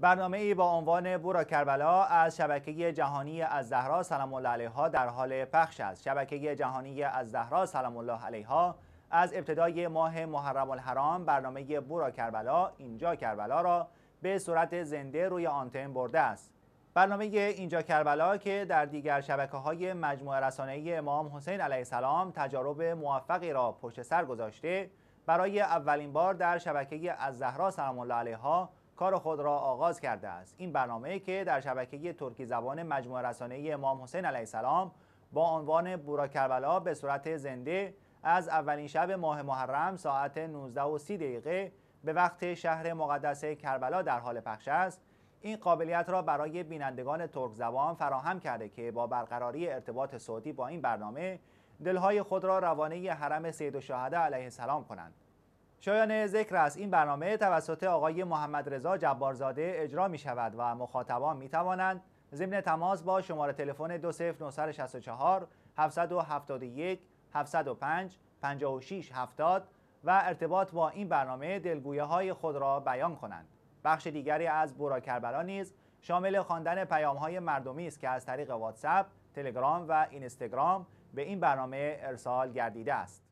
برنامه ای با عنوان بورا کربلا از شبکه جهانی از زهرا سلام الله علیها در حال پخش است. شبکه جهانی از زهرا سلام الله علیها از ابتدای ماه محرم الحرام برنامه بورا کربلا اینجا کربلا را به صورت زنده روی آنتن برده است. برنامه اینجا کربلا که در دیگر شبکه های مجموعه رسانه امام حسین علیه السلام تجارب موفقی را پشت سر گذاشته برای اولین بار در شبکه از زهرا سلام الله علیها کار خود را آغاز کرده است این برنامه که در شبکه ترکی زبان مجموعه رسانه امام حسین علیه السلام با عنوان بورا کربلا به صورت زنده از اولین شب ماه محرم ساعت 19 و 30 دقیقه به وقت شهر مقدس کربلا در حال پخش است این قابلیت را برای بینندگان ترک زبان فراهم کرده که با برقراری ارتباط صوتی با این برنامه دلهای خود را روانه حرم سید و علیه السلام کنند شایان ذکر است این برنامه توسط آقای محمد رضا جبارزاده اجرا می شود و مخاطبان می توانند ضمن تماس با شماره تلفن 20964 771 705 5670 و ارتباط با این برنامه دلگویه های خود را بیان کنند. بخش دیگری از بورا کربلا نیز شامل خواندن پیام های مردمی است که از طریق واتساپ، تلگرام و اینستاگرام به این برنامه ارسال گردیده است.